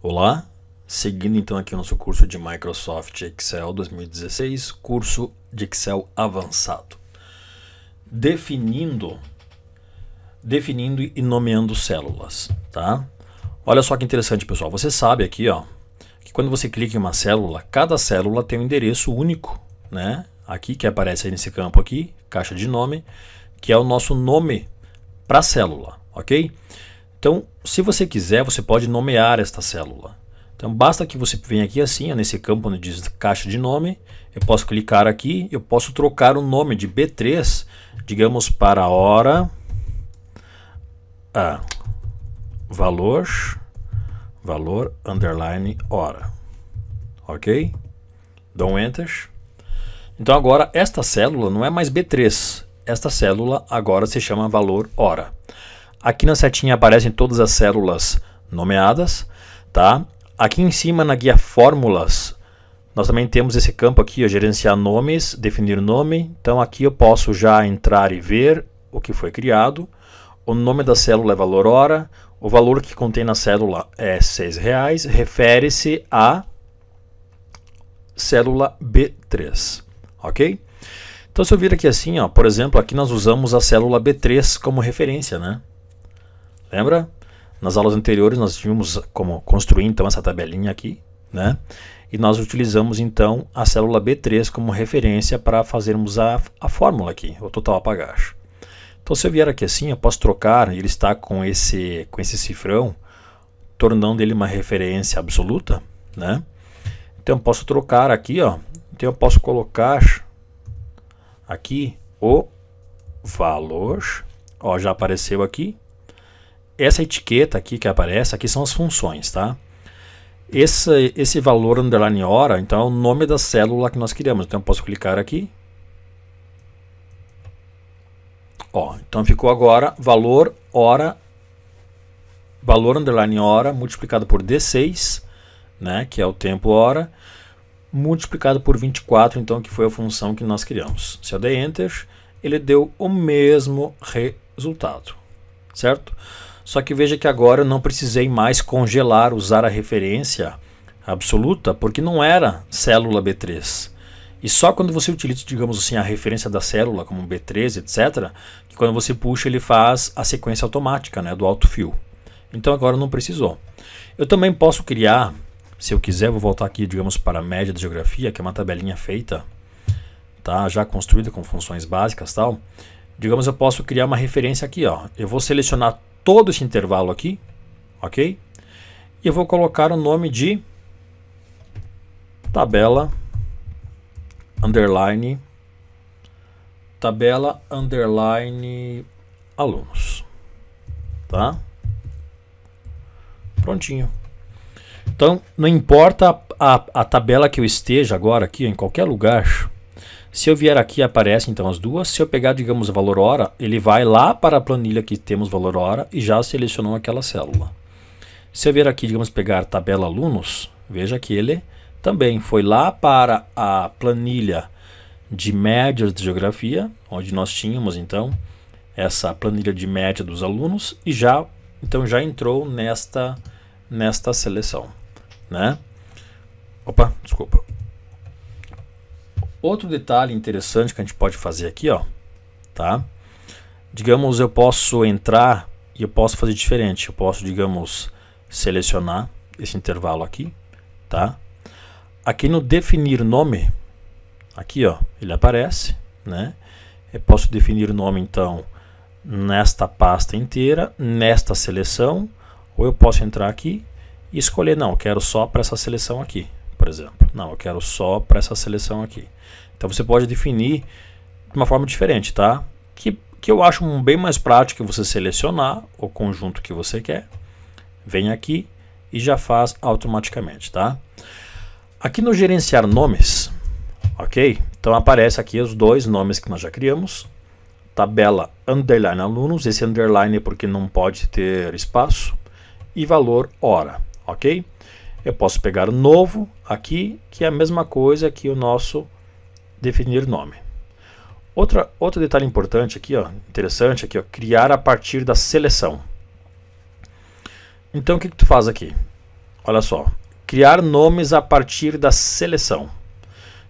Olá, seguindo então aqui o nosso curso de Microsoft Excel 2016, curso de Excel avançado. Definindo definindo e nomeando células, tá? Olha só que interessante, pessoal. Você sabe aqui, ó, que quando você clica em uma célula, cada célula tem um endereço único, né? Aqui que aparece aí nesse campo aqui, caixa de nome, que é o nosso nome para célula, OK? Então, se você quiser, você pode nomear esta célula. Então, basta que você venha aqui assim, nesse campo onde diz caixa de nome, eu posso clicar aqui, eu posso trocar o nome de B3, digamos, para hora, valor, valor, underline, hora. Ok? Dou um Enter. Então, agora, esta célula não é mais B3. Esta célula agora se chama valor hora. Aqui na setinha aparecem todas as células nomeadas, tá? Aqui em cima na guia fórmulas, nós também temos esse campo aqui, ó, gerenciar nomes, definir nome. Então aqui eu posso já entrar e ver o que foi criado. O nome da célula é valor hora, o valor que contém na célula é R$ 6,00, refere-se à célula B3, ok? Então, se eu vir aqui assim, ó, por exemplo, aqui nós usamos a célula B3 como referência, né? Lembra? Nas aulas anteriores nós tínhamos como construir então essa tabelinha aqui, né? E nós utilizamos então a célula B3 como referência para fazermos a, a fórmula aqui, o total a pagar. Então se eu vier aqui assim, eu posso trocar, ele está com esse, com esse cifrão, tornando ele uma referência absoluta, né? Então eu posso trocar aqui, ó. Então eu posso colocar aqui o valor, ó, já apareceu aqui, essa etiqueta aqui que aparece, aqui são as funções, tá? Esse, esse valor underline hora, então é o nome da célula que nós criamos. Então eu posso clicar aqui. Ó, então ficou agora valor hora, valor underline hora multiplicado por D6, né, que é o tempo hora, multiplicado por 24, então que foi a função que nós criamos. Se eu der Enter, ele deu o mesmo resultado, certo? Só que veja que agora eu não precisei mais congelar, usar a referência absoluta, porque não era célula B3. E só quando você utiliza, digamos assim, a referência da célula, como B3, etc., que quando você puxa ele faz a sequência automática né, do fio. Então agora não precisou. Eu também posso criar, se eu quiser, vou voltar aqui, digamos, para a média de geografia, que é uma tabelinha feita, tá, já construída com funções básicas tal. Digamos, eu posso criar uma referência aqui. Ó. Eu vou selecionar todo esse intervalo aqui, ok? E eu vou colocar o nome de tabela underline tabela underline alunos, tá? Prontinho. Então, não importa a, a, a tabela que eu esteja agora aqui, em qualquer lugar, se eu vier aqui, aparecem então as duas. Se eu pegar, digamos, valor hora, ele vai lá para a planilha que temos valor hora e já selecionou aquela célula. Se eu vier aqui, digamos, pegar tabela alunos, veja que ele também foi lá para a planilha de médias de geografia, onde nós tínhamos então essa planilha de média dos alunos e já então já entrou nesta nesta seleção, né? Opa, desculpa. Outro detalhe interessante que a gente pode fazer aqui, ó, tá? Digamos, eu posso entrar e eu posso fazer diferente. Eu posso, digamos, selecionar esse intervalo aqui, tá? Aqui no definir nome, aqui, ó, ele aparece, né? Eu posso definir o nome, então, nesta pasta inteira, nesta seleção, ou eu posso entrar aqui e escolher, não, quero só para essa seleção aqui, exemplo. Não, eu quero só para essa seleção aqui. Então você pode definir de uma forma diferente, tá? Que, que eu acho bem mais prático você selecionar o conjunto que você quer, vem aqui e já faz automaticamente, tá? Aqui no gerenciar nomes, ok? Então aparece aqui os dois nomes que nós já criamos. Tabela underline alunos, esse underline é porque não pode ter espaço. E valor hora, ok? Eu posso pegar novo aqui, que é a mesma coisa que o nosso definir nome. Outra, outro detalhe importante aqui, ó, interessante aqui, ó, criar a partir da seleção. Então o que, que tu faz aqui? Olha só, criar nomes a partir da seleção.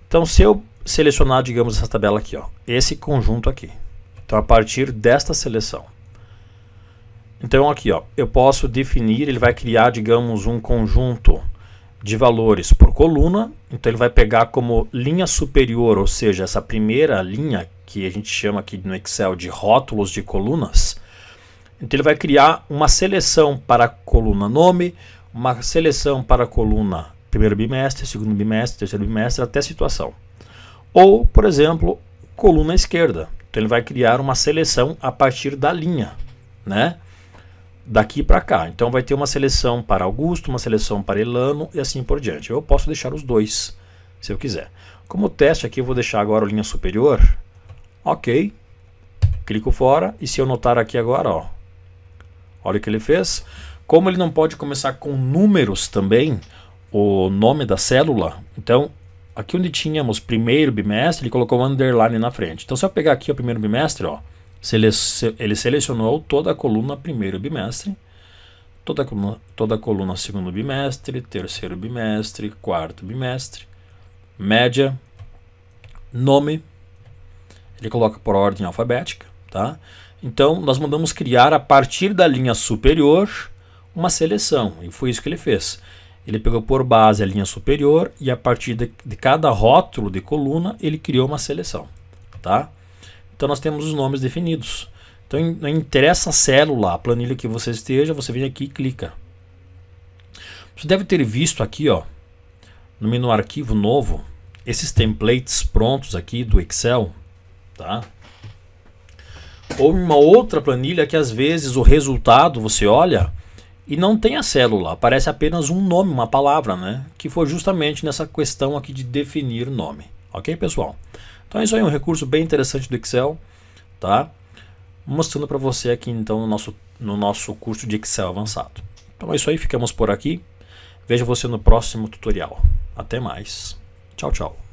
Então se eu selecionar, digamos, essa tabela aqui, ó, esse conjunto aqui. Então a partir desta seleção. Então aqui, ó, eu posso definir, ele vai criar, digamos, um conjunto de valores por coluna. Então ele vai pegar como linha superior, ou seja, essa primeira linha que a gente chama aqui no Excel de rótulos de colunas. Então ele vai criar uma seleção para a coluna nome, uma seleção para a coluna primeiro bimestre, segundo bimestre, terceiro bimestre, até situação. Ou, por exemplo, coluna esquerda. Então ele vai criar uma seleção a partir da linha, né? daqui para cá. Então vai ter uma seleção para Augusto, uma seleção para Elano e assim por diante. Eu posso deixar os dois, se eu quiser. Como teste aqui eu vou deixar agora a linha superior. Ok. Clico fora e se eu notar aqui agora, ó. Olha o que ele fez. Como ele não pode começar com números também, o nome da célula, então aqui onde tínhamos primeiro bimestre, ele colocou um underline na frente. Então se eu pegar aqui o primeiro bimestre, ó, ele selecionou toda a coluna primeiro bimestre, toda a coluna, toda a coluna segundo bimestre, terceiro bimestre, quarto bimestre, média, nome. Ele coloca por ordem alfabética, tá? Então nós mandamos criar a partir da linha superior uma seleção e foi isso que ele fez. Ele pegou por base a linha superior e a partir de, de cada rótulo de coluna ele criou uma seleção, tá? Então nós temos os nomes definidos. Então não interessa a célula, a planilha que você esteja, você vem aqui e clica. Você deve ter visto aqui, ó, no menu arquivo novo, esses templates prontos aqui do Excel, tá? Ou uma outra planilha que às vezes o resultado você olha e não tem a célula, aparece apenas um nome, uma palavra, né? Que foi justamente nessa questão aqui de definir o nome, ok, pessoal? Então é isso aí, é um recurso bem interessante do Excel, tá? Mostrando para você aqui então no nosso, no nosso curso de Excel avançado. Então é isso aí, ficamos por aqui. Vejo você no próximo tutorial. Até mais. Tchau, tchau.